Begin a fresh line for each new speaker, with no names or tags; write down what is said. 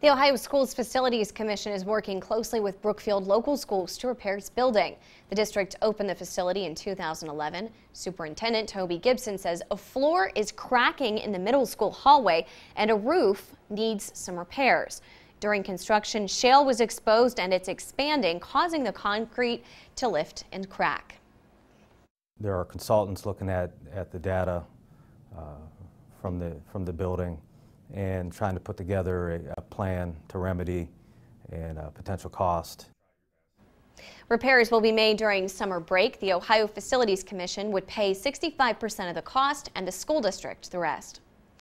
The Ohio Schools Facilities Commission is working closely with Brookfield local schools to repair its building. The district opened the facility in 2011. Superintendent Toby Gibson says a floor is cracking in the middle school hallway and a roof needs some repairs. During construction, shale was exposed and it's expanding, causing the concrete to lift and crack.
There are consultants looking at, at the data uh, from, the, from the building and trying to put together a, a plan to remedy and potential cost.
Repairs will be made during summer break. The Ohio Facilities Commission would pay 65% of the cost and the school district the rest.